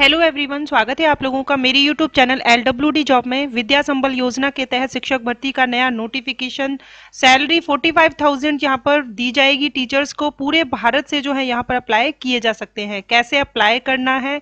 hello everyone स्वागत है आप लोगों का मेरी YouTube channel L W D job में विद्या संबल योजना के तहत शिक्षक भर्ती का नया notification salary forty five thousand यहाँ पर दी जाएगी टीचर्स को पूरे भारत से जो है यहाँ पर अप्लाई किए जा सकते हैं कैसे अप्लाई करना है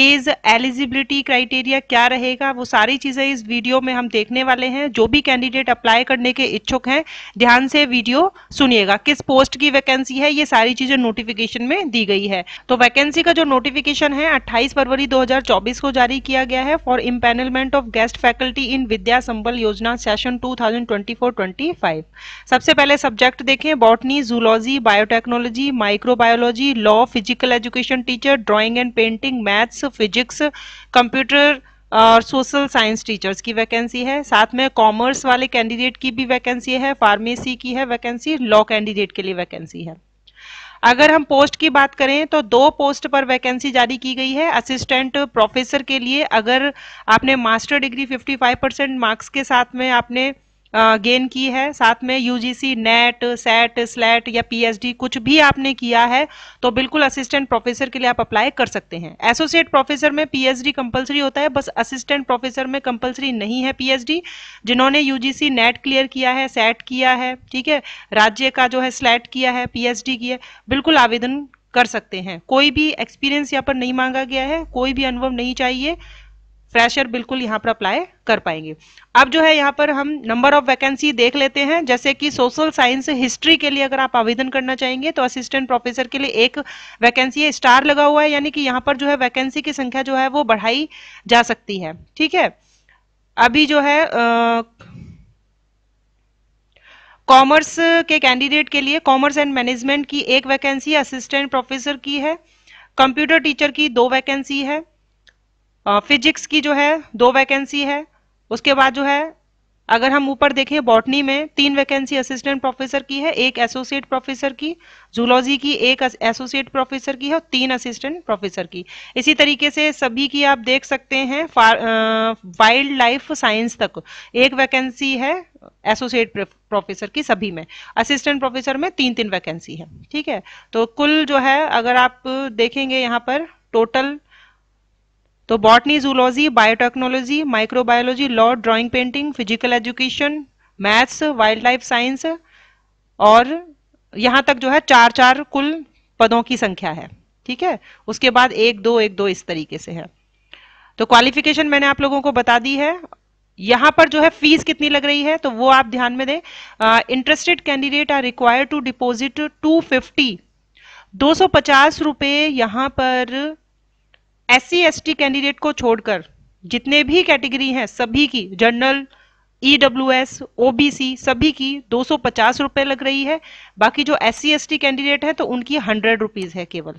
एज एलिजिबिलिटी क्राइटेरिया क्या रहेगा वो सारी चीज़ें इस वीडियो में हम देखने वाले हैं जो भी कैंडिडेट अप्लाई करने के इच्छुक हैं ध्यान से वीडियो सुनिएगा किस पोस्ट की वैकेंसी है ये सारी चीज़ें नोटिफिकेशन में दी गई है तो वैकेंसी का जो नोटिफिकेशन है अट्ठाईस फरवरी फरवरी 2024 को जारी किया गया है for empanelment of guest faculty in Vidya Sambal Yojana session 2024-25 सबसे पहले सब्जेक्ट देखें botany zoology biotechnology microbiology law physical education teacher drawing and painting maths physics computer और सोशल साइंस टीचर्स की वैकेंसी है साथ में कॉमर्स वाले कैंडिडेट की भी वैकेंसी है फार्मेसी की है वैकेंसी लॉ कैंडिडेट के लिए वैकेंसी है अगर हम पोस्ट की बात करें तो दो पोस्ट पर वैकेंसी जारी की गई है असिस्टेंट प्रोफेसर के लिए अगर आपने मास्टर डिग्री 55 परसेंट मार्क्स के साथ में आपने गेन की है साथ में यूजीसी नेट सेट स्लेट या पीएचडी कुछ भी आपने किया है तो बिल्कुल असिस्टेंट प्रोफेसर के लिए आप अप्लाई कर सकते हैं एसोसिएट प्रोफेसर में पीएचडी कंपलसरी होता है बस असिस्टेंट प्रोफेसर में कंपलसरी नहीं है पीएचडी जिन्होंने यूजीसी नेट क्लियर किया है सेट किया है ठीक है राज्य का जो है स्लेट किया है पीएचडी किया बिल्कुल आवेदन कर सकते हैं कोई भी एक्सपीरियंस यहाँ पर नहीं मांगा गया है कोई भी अनुभव नहीं चाहिए फ्रेशर बिल्कुल यहाँ पर अप्लाई कर पाएंगे अब जो है यहाँ पर हम नंबर ऑफ वैकेंसी देख लेते हैं जैसे कि सोशल साइंस हिस्ट्री के लिए अगर आप आवेदन करना चाहेंगे तो असिस्टेंट प्रोफेसर के लिए एक वैकेंसी है स्टार लगा हुआ है यानी कि यहाँ पर जो है वैकेंसी की संख्या जो है वो बढ़ाई जा सकती है ठीक है अभी जो है कॉमर्स के कैंडिडेट के लिए कॉमर्स एंड मैनेजमेंट की एक वैकेंसी असिस्टेंट प्रोफेसर की है कंप्यूटर टीचर की दो वैकेंसी है फिजिक्स की जो है दो वैकेंसी है उसके बाद जो है अगर हम ऊपर देखें बॉटनी में तीन वैकेंसी असिस्टेंट प्रोफेसर की है एक एसोसिएट प्रोफेसर की जूलॉजी की एक एसोसिएट प्रोफेसर की है और तीन असिस्टेंट प्रोफेसर की इसी तरीके से सभी की आप देख सकते हैं वाइल्ड लाइफ साइंस तक एक वैकेंसी है एसोसिएट प्रोफेसर की सभी में असिस्टेंट प्रोफेसर में तीन तीन वैकेंसी है ठीक है तो कुल जो है अगर आप देखेंगे यहाँ पर टोटल तो botany zoology biotechnology microbiology law drawing painting physical education maths wild life science और यहाँ तक जो है चार चार कुल पदों की संख्या है ठीक है उसके बाद एक दो एक दो इस तरीके से है तो क्वालिफिकेशन मैंने आप लोगों को बता दी है यहाँ पर जो है फीस कितनी लग रही है तो वो आप ध्यान में दें interested candidate are require to deposit 250 250 रुपए यहाँ पर एस सी कैंडिडेट को छोड़कर जितने भी कैटेगरी हैं सभी की जनरल ईडब्ल्यूएस ओबीसी सभी की दो सौ पचास रुपये लग रही है बाकी जो एस सी कैंडिडेट है तो उनकी हंड्रेड रुपीज़ है केवल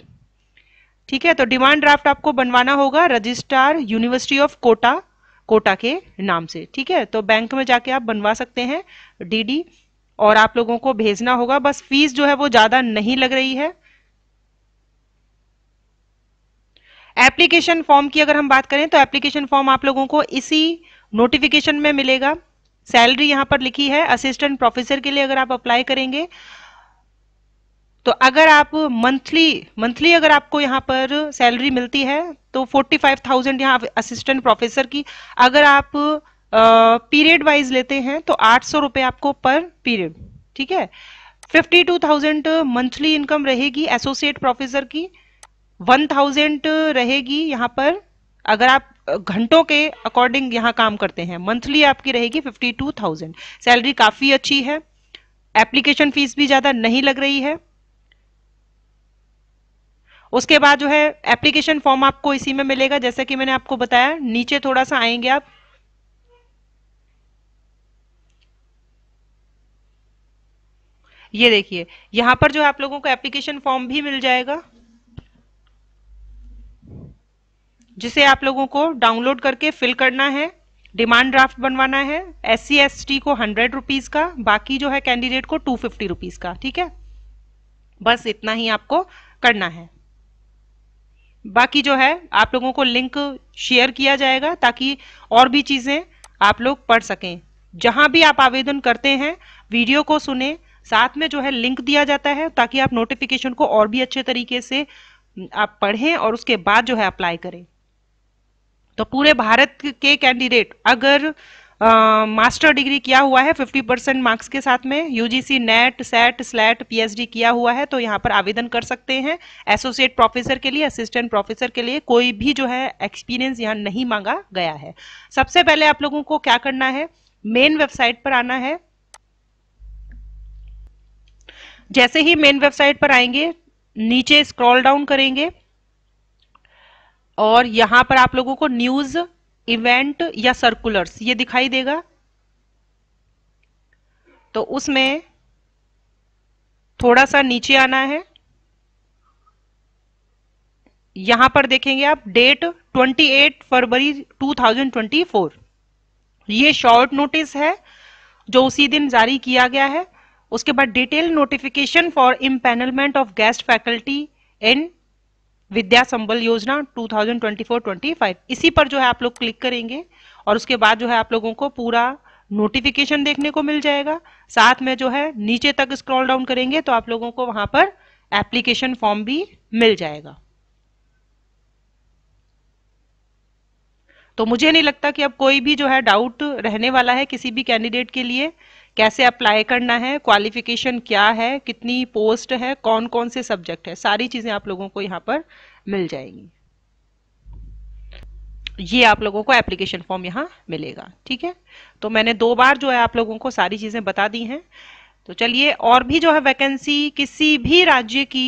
ठीक है तो डिमांड ड्राफ्ट आपको बनवाना होगा registrar university of Kota Kota के नाम से ठीक है तो बैंक में जाके आप बनवा सकते हैं डीडी और आप लोगों को भेजना होगा बस फीस जो है वो ज़्यादा नहीं लग रही है एप्लीकेशन फॉर्म की अगर हम बात करें तो एप्लीकेशन फॉर्म आप लोगों को इसी नोटिफिकेशन में मिलेगा सैलरी यहाँ पर लिखी है असिस्टेंट प्रोफेसर के लिए अगर आप अप्लाई करेंगे तो अगर आप मंथली मंथली अगर आपको यहाँ पर सैलरी मिलती है तो 45,000 यहाँ असिस्टेंट प्रोफेसर की अगर आप पीरियड वाइज लेते हैं तो आठ सौ रुपए आपको पर पीरियड ठीक है 52,000 मंथली इनकम रहेगी एसोसिएट प्रोफेसर की वन थाउजेंड रहेगी यहाँ पर अगर आप घंटों के अकॉर्डिंग यहाँ काम करते हैं मंथली आपकी रहेगी फिफ्टी टू थाउजेंड सैलरी काफ़ी अच्छी है एप्लीकेशन फीस भी ज़्यादा नहीं लग रही है उसके बाद जो है एप्लीकेशन फॉर्म आपको इसी में मिलेगा जैसा कि मैंने आपको बताया नीचे थोड़ा सा आएंगे आप ये देखिए यहां पर जो है आप लोगों को एप्लीकेशन फॉर्म भी मिल जाएगा जिसे आप लोगों को डाउनलोड करके फिल करना है डिमांड ड्राफ्ट बनवाना है एस सी एस टी को हंड्रेड रुपीज का बाकी जो है कैंडिडेट को टू फिफ्टी रुपीज का ठीक है बस इतना ही आपको करना है बाकी जो है आप लोगों को लिंक शेयर किया जाएगा ताकि और भी चीजें आप लोग पढ़ सकें जहां भी आप आवेदन करते हैं वीडियो को सुने साथ में जो है लिंक दिया जाता है ताकि आप नोटिफिकेशन को और भी अच्छे तरीके से आप पढ़ें और उसके बाद जो है अप्लाई करें तो पूरे भारत के कैंडिडेट अगर मास्टर uh, डिग्री किया हुआ है 50 परसेंट मार्क्स के साथ में UGC NET SET SLET PhD किया हुआ है तो यहाँ पर आवेदन कर सकते हैं एसोसिएट प्रोफेसर के लिए असिस्टेंट प्रोफेसर के लिए कोई भी जो है एक्सपीरियंस यहाँ नहीं मांगा गया है सबसे पहले आप लोगों को क्या करना है मेन वेबसाइट पर आना है जैसे ही मेन वेबसाइट पर आएंगे नीचे स्क्रॉल डाउन करेंगे और यहां पर आप लोगों को न्यूज इवेंट या सर्कुलर्स ये दिखाई देगा तो उसमें थोड़ा सा नीचे आना है यहां पर देखेंगे आप डेट 28 फरवरी 2024 ये शॉर्ट नोटिस है जो उसी दिन जारी किया गया है उसके बाद detail notification for empanelment of guest faculty in Vidya Sambal Yojana 2024-25 इसी पर जो है आप लोग क्लिक करेंगे और उसके बाद जो है आप लोगों को पूरा नोटिफिकेशन देखने को मिल जाएगा साथ में जो है नीचे तक स्क्रॉल डाउन करेंगे तो आप लोगों को वहां पर एप्लीकेशन फॉर्म भी मिल जाएगा तो मुझे नहीं लगता कि अब कोई भी जो है डाउट रहने वाला है किसी भी कैंडिडेट के लिए कैसे अप्लाई करना है क्वालिफिकेशन क्या है कितनी पोस्ट है कौन कौन से सब्जेक्ट है सारी चीज़ें आप लोगों को यहाँ पर मिल जाएंगी ये आप लोगों को एप्लीकेशन फॉर्म यहाँ मिलेगा ठीक है तो मैंने दो बार जो है आप लोगों को सारी चीज़ें बता दी हैं तो चलिए और भी जो है वैकेंसी किसी भी राज्य की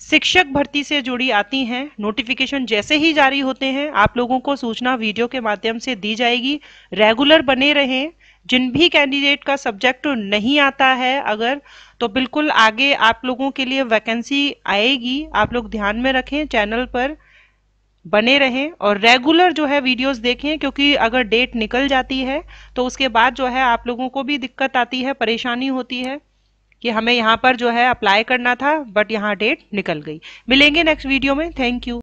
शिक्षक भर्ती से जुड़ी आती हैं नोटिफिकेशन जैसे ही जारी होते हैं आप लोगों को सूचना वीडियो के माध्यम से दी जाएगी रेगुलर बने रहें जिन भी कैंडिडेट का सब्जेक्ट नहीं आता है अगर तो बिल्कुल आगे आप लोगों के लिए वैकेंसी आएगी आप लोग ध्यान में रखें चैनल पर बने रहें और रेगुलर जो है वीडियोस देखें क्योंकि अगर डेट निकल जाती है तो उसके बाद जो है आप लोगों को भी दिक्कत आती है परेशानी होती है कि हमें यहाँ पर जो है अप्लाई करना था बट यहाँ डेट निकल गई मिलेंगे नेक्स्ट वीडियो में थैंक यू